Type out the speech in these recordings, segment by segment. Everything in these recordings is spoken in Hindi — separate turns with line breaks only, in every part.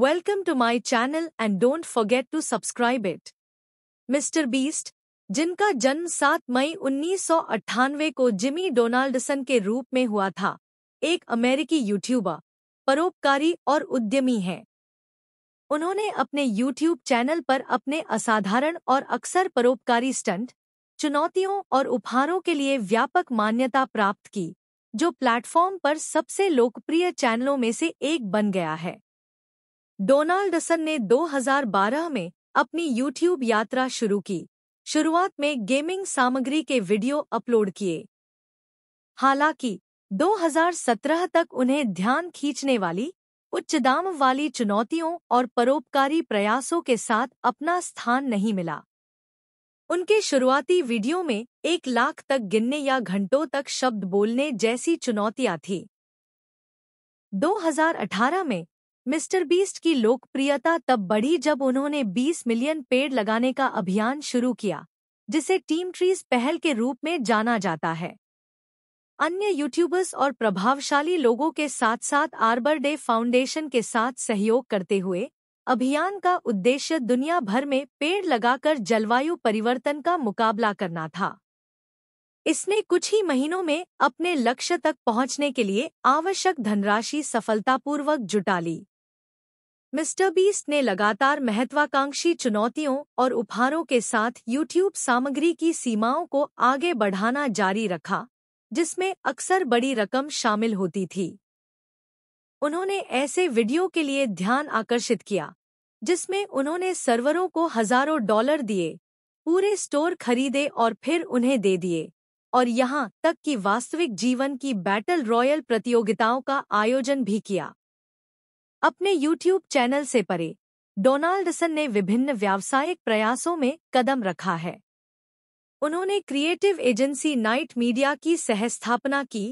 Welcome to my channel and don't forget to subscribe it. Mister Beast जिनका जन्म 7 मई 1998 को जिमी डोनाल्डसन के रूप में हुआ था एक अमेरिकी यूट्यूबर परोपकारी और उद्यमी हैं उन्होंने अपने यूट्यूब चैनल पर अपने असाधारण और अक्सर परोपकारी स्टंट चुनौतियों और उपहारों के लिए व्यापक मान्यता प्राप्त की जो प्लेटफॉर्म पर सबसे लोकप्रिय चैनलों में से एक बन गया है डोनाल्डसन ने 2012 में अपनी यूट्यूब यात्रा शुरू की शुरुआत में गेमिंग सामग्री के वीडियो अपलोड किए हालांकि 2017 तक उन्हें ध्यान खींचने वाली उच्च दाम वाली चुनौतियों और परोपकारी प्रयासों के साथ अपना स्थान नहीं मिला उनके शुरुआती वीडियो में एक लाख तक गिनने या घंटों तक शब्द बोलने जैसी चुनौतियां थी 2018 में मिस्टर बीस्ट की लोकप्रियता तब बढ़ी जब उन्होंने 20 मिलियन पेड़ लगाने का अभियान शुरू किया जिसे टीम ट्रीज पहल के रूप में जाना जाता है अन्य यूट्यूबर्स और प्रभावशाली लोगों के साथ साथ आर्बर डे फाउंडेशन के साथ सहयोग करते हुए अभियान का उद्देश्य दुनिया भर में पेड़ लगाकर जलवायु परिवर्तन का मुकाबला करना था इसने कुछ ही महीनों में अपने लक्ष्य तक पहुंचने के लिए आवश्यक धनराशि सफलतापूर्वक जुटा ली मिस्टर बीस्ट ने लगातार महत्वाकांक्षी चुनौतियों और उपहारों के साथ यूट्यूब सामग्री की सीमाओं को आगे बढ़ाना जारी रखा जिसमें अक्सर बड़ी रकम शामिल होती थी उन्होंने ऐसे वीडियो के लिए ध्यान आकर्षित किया जिसमें उन्होंने सर्वरों को हजारों डॉलर दिए पूरे स्टोर खरीदे और फिर उन्हें दे दिए और यहाँ तक कि वास्तविक जीवन की बैटल रॉयल प्रतियोगिताओं का आयोजन भी किया अपने YouTube चैनल से परे डोनाल्डसन ने विभिन्न व्यावसायिक प्रयासों में कदम रखा है उन्होंने क्रिएटिव एजेंसी नाइट मीडिया की सहस्थापना की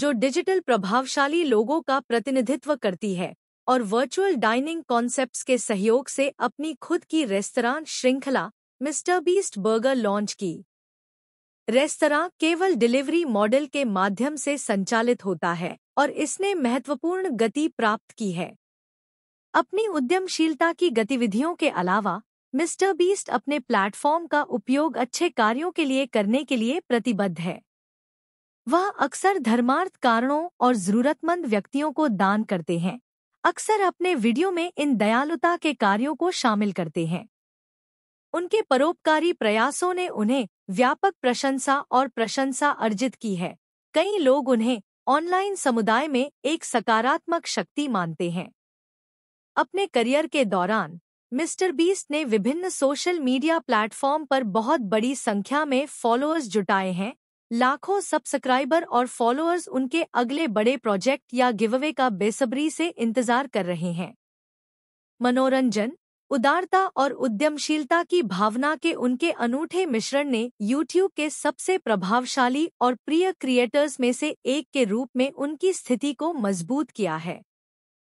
जो डिजिटल प्रभावशाली लोगों का प्रतिनिधित्व करती है और वर्चुअल डाइनिंग कॉन्सेप्ट्स के सहयोग से अपनी खुद की रेस्तरां श्रृंखला मिस्टर बीस्ट बर्गर लॉन्च की रेस्तरां केवल डिलीवरी मॉडल के माध्यम से संचालित होता है और इसने महत्वपूर्ण गति प्राप्त की है अपनी उद्यमशीलता की गतिविधियों के अलावा मिस्टर बीस्ट अपने प्लेटफॉर्म का उपयोग अच्छे कार्यों के लिए करने के लिए प्रतिबद्ध है वह अक्सर धर्मार्थ कारणों और जरूरतमंद व्यक्तियों को दान करते हैं अक्सर अपने वीडियो में इन दयालुता के कार्यों को शामिल करते हैं उनके परोपकारी प्रयासों ने उन्हें व्यापक प्रशंसा और प्रशंसा अर्जित की है कई लोग उन्हें ऑनलाइन समुदाय में एक सकारात्मक शक्ति मानते हैं अपने करियर के दौरान मिस्टर बीस्ट ने विभिन्न सोशल मीडिया प्लेटफॉर्म पर बहुत बड़ी संख्या में फॉलोअर्स जुटाए हैं लाखों सब्सक्राइबर और फॉलोअर्स उनके अगले बड़े प्रोजेक्ट या गिवअवे का बेसब्री से इंतजार कर रहे हैं मनोरंजन उदारता और उद्यमशीलता की भावना के उनके अनूठे मिश्रण ने यूट्यूब के सबसे प्रभावशाली और प्रिय क्रिएटर्स में से एक के रूप में उनकी स्थिति को मजबूत किया है